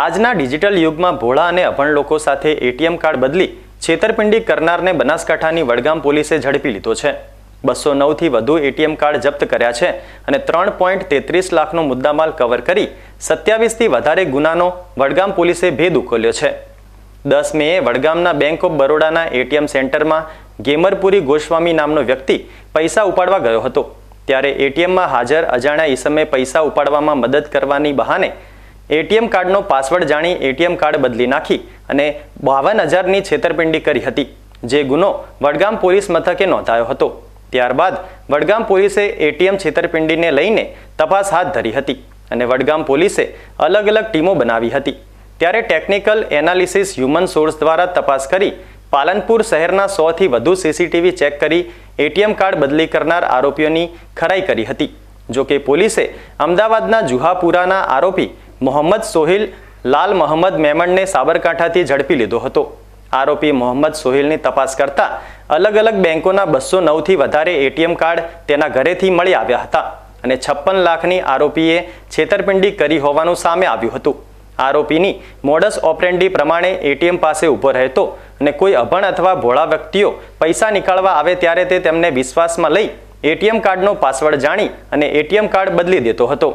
આજના ડિજિટલ યુગમાં ભોળા અને અભણ લોકો સાથે એટીએમ કાર્ડ બદલી છેતરપિંડી કરનારને બનાસકાંઠાની વડગામ પોલીસે ઝડપી લીધો છે બસો નવથી વધુ એટીએમ કાર્ડ જપ્ત કર્યા છે અને ત્રણ પોઈન્ટ તેત્રીસ લાખનો મુદ્દામાલ કવર કરી સત્યાવીસથી વધારે ગુનાનો વડગામ પોલીસે ભેદ ઉકેલ્યો છે દસ મેએ વડગામના બેંક ઓફ બરોડાના એટીએમ સેન્ટરમાં ગેમરપુરી ગોસ્વામી નામનો વ્યક્તિ પૈસા ઉપાડવા ગયો હતો ત્યારે એટીએમમાં હાજર અજાણ્યા ઈસમે પૈસા ઉપાડવામાં મદદ કરવાની બહાને એટીએમ કાર્ડનો પાસવર્ડ જાણી એટીએમ કાર્ડ બદલી નાખી અને બાવન હજારની છેતરપિંડી કરી હતી જે ગુનો વડગામ પોલીસ મથકે નોંધાયો હતો ત્યારબાદ વડગામ પોલીસે એટીએમ છેતરપિંડીને લઈને તપાસ હાથ ધરી હતી અને વડગામ પોલીસે અલગ અલગ ટીમો બનાવી હતી ત્યારે ટેકનિકલ એનાલિસિસ હ્યુમન સોર્સ દ્વારા તપાસ કરી પાલનપુર શહેરના સોથી વધુ સીસીટીવી ચેક કરી એટીએમ કાર્ડ બદલી કરનાર આરોપીઓની ખરાઈ કરી હતી જોકે પોલીસે અમદાવાદના જુહાપુરાના આરોપી મોહમ્મદ સોહિલ લાલ મોહમ્મદ મેમણને સાબરકાંઠાથી ઝડપી લીધો હતો આરોપી મોહમ્મદ સોહિલની તપાસ કરતા અલગ અલગ બેંકોના બસો નવથી વધારે એટીએમ કાર્ડ તેના ઘરેથી મળી આવ્યા હતા અને છપ્પન લાખની આરોપીએ છેતરપિંડી કરી હોવાનું સામે આવ્યું હતું આરોપીની મોડસ ઓપરેન્ડી પ્રમાણે એટીએમ પાસે ઊભો રહેતો અને કોઈ અભણ અથવા ભોળા વ્યક્તિઓ પૈસા નીકાળવા આવે ત્યારે તે તેમને વિશ્વાસમાં લઈ એટીએમ કાર્ડનો પાસવર્ડ જાણી અને એટીએમ કાર્ડ બદલી દેતો હતો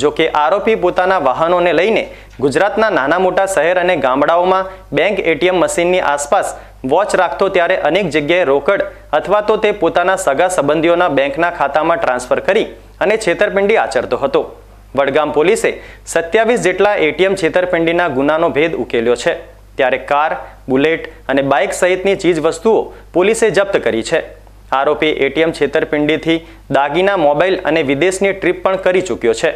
જો કે આરોપી પોતાના વાહનોને લઈને ગુજરાતના નાના મોટા શહેર અને ગામડાઓમાં બેંક એટીએમ મશીનની આસપાસ વોચ રાખતો ત્યારે અનેક જગ્યાએ રોકડ અથવા તો તે પોતાના સગા સંબંધીઓના બેંકના ખાતામાં ટ્રાન્સફર કરી અને છેતરપિંડી આચરતો હતો વડગામ પોલીસે સત્યાવીસ જેટલા એટીએમ છેતરપિંડીના ગુનાનો ભેદ ઉકેલ્યો છે ત્યારે કાર બુલેટ અને બાઇક સહિતની ચીજ વસ્તુઓ પોલીસે જપ્ત કરી છે આરોપી એટીએમ છેતરપિંડીથી દાગીના મોબાઈલ અને વિદેશની ટ્રીપ પણ કરી ચૂક્યો છે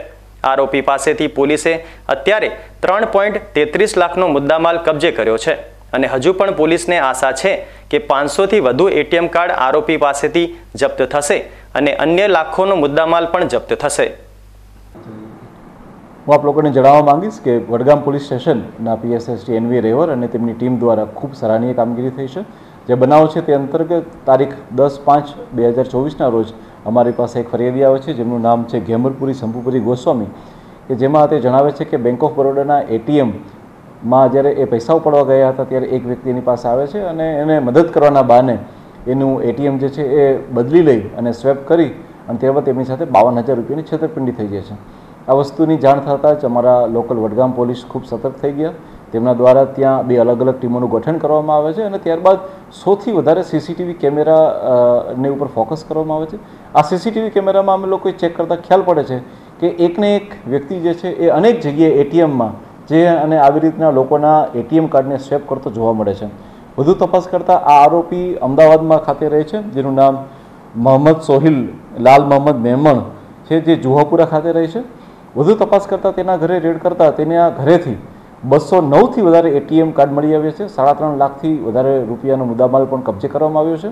આરોપી પાસેથી પોલીસે અત્યારે ત્રણ પોઈન્ટ તેત્રીસ લાખનો મુદ્દામાલ કબજે કર્યો છે અને હજુ પણ પોલીસને આશા છે કે પાંચસોથી વધુ એટીએમ કાર્ડ આરોપી પાસેથી જપ્ત થશે અને અન્ય લાખોનો મુદ્દામાલ પણ જપ્ત થશે હું આપ લોકોને જણાવવા માંગીશ કે વડગામ પોલીસ સ્ટેશનના પીએસએસટી એનવી રેવર અને તેમની ટીમ દ્વારા ખૂબ સરાહનીય કામગીરી થઈ છે જે બનાવ છે તે અંતર્ગત તારીખ દસ પાંચ બે હજાર ચોવીસના રોજ અમારી પાસે એક ફરિયાદી આવે છે જેમનું નામ છે ઘેમરપુરી શંભુપુરી ગોસ્વામી કે જેમાં તે જણાવે છે કે બેંક ઓફ બરોડાના એટીએમમાં જ્યારે એ પૈસા ઉપાડવા ગયા હતા ત્યારે એક વ્યક્તિની પાસે આવે છે અને એને મદદ કરવાના બહાને એનું એટીએમ જે છે એ બદલી લઈ અને સ્વેપ કરી અને ત્યારબાદ એમની સાથે બાવન હજાર રૂપિયાની છેતરપિંડી થઈ જાય છે આ વસ્તુની જાણ થતાં જ અમારા લોકલ વડગામ પોલીસ ખૂબ સતર્ક થઈ ગયા તેમના દ્વારા ત્યાં બે અલગ અલગ ટીમોનું ગઠન કરવામાં આવે છે અને ત્યારબાદ સૌથી વધારે સીસીટીવી કેમેરા ને ઉપર ફોકસ કરવામાં આવે છે આ સીસીટીવી કેમેરામાં અમે લોકોએ ચેક કરતાં ખ્યાલ પડે છે કે એકને એક વ્યક્તિ જે છે એ અનેક જગ્યાએ એટીએમમાં જે અને આવી રીતના લોકોના એટીએમ કાર્ડને સ્વેપ કરતો જોવા મળે છે વધુ તપાસ કરતાં આ આરોપી અમદાવાદમાં ખાતે રહે છે જેનું નામ મોહમ્મદ સોહિલ લાલ મોહમ્મદ મેમણ છે જે જુહાપુરા ખાતે રહે છે વધુ તપાસ કરતાં તેના ઘરે રેડ કરતાં તેના ઘરેથી બસો નવથી વધારે એટીએમ કાર્ડ મળી આવ્યા છે સાડા ત્રણ લાખથી વધારે રૂપિયાનો મુદ્દામાલ પણ કબજે કરવામાં આવ્યો છે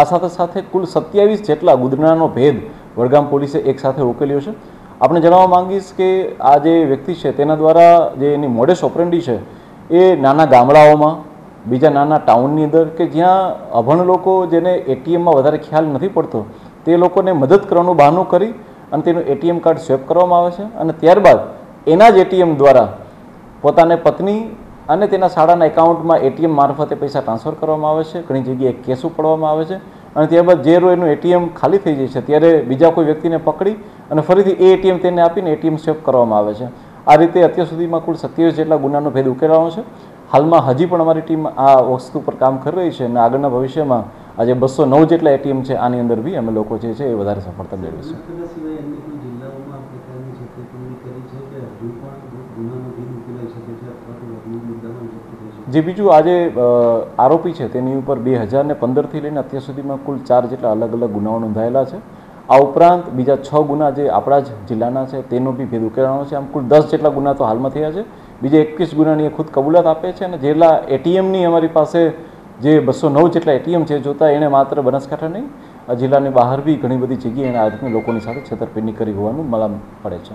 આ સાથે સાથે કુલ સત્યાવીસ જેટલા ગુદનાનો ભેદ વડગામ પોલીસે એકસાથે ઉકેલ્યો છે આપણે જણાવવા માંગીશ કે આ જે વ્યક્તિ છે તેના દ્વારા જે એની મોડેસ ઓપરેન્ડી છે એ નાના ગામડાઓમાં બીજા નાના ટાઉનની અંદર કે જ્યાં અભણ લોકો જેને એટીએમમાં વધારે ખ્યાલ નથી પડતો તે લોકોને મદદ કરવાનું બહાનું કરી અને તેનું એટીએમ કાર્ડ સ્વેપ કરવામાં આવે છે અને ત્યારબાદ એના જ એટીએમ દ્વારા પોતાને પત્ની અને તેના શાળાના એકાઉન્ટમાં એટીએમ મારફતે પૈસા ટ્રાન્સફર કરવામાં આવે છે ઘણી જગ્યાએ કેસો પડવામાં આવે છે અને ત્યારબાદ જે રો એનું એટીએમ ખાલી થઈ જાય છે ત્યારે બીજા કોઈ વ્યક્તિને પકડી અને ફરીથી એ એટીએમ તેને આપીને એટીએમ સ્વેપ કરવામાં આવે છે આ રીતે અત્યાર સુધીમાં કુલ સત્યાવીસ જેટલા ગુનાનો ભેદ ઉકેલાયો છે હાલમાં હજી પણ અમારી ટીમ આ વસ્તુ પર કામ કરી રહી છે અને આગળના ભવિષ્યમાં આજે બસો નવ જેટલા એટીએમ છે આની અંદર બી અમે લોકો જે છે એ વધારે સફળતા મેળવીશું જે બીજું આજે આરોપી છે તેની ઉપર બે હજારને પંદરથી લઈને અત્યાર સુધીમાં કુલ ચાર જેટલા અલગ અલગ ગુનાઓ નોંધાયેલા છે આ ઉપરાંત બીજા છ ગુના જે આપણા જ જિલ્લાના છે તેનો બી ભેદ ઉકેલાનો છે આમ કુલ દસ જેટલા ગુના તો હાલમાં થયા છે બીજા એકવીસ ગુનાની એ ખુદ કબૂલાત આપે છે અને જેટલા એટીએમની અમારી પાસે જે બસો નવ જેટલા એટીએમ છે જોતા એણે માત્ર બનાસકાંઠા નહીં જિલ્લાની બહાર બી ઘણી બધી જગ્યાએ એણે આજની લોકોની સાથે છેતરપિંડી કરી હોવાનું મલામ પડે છે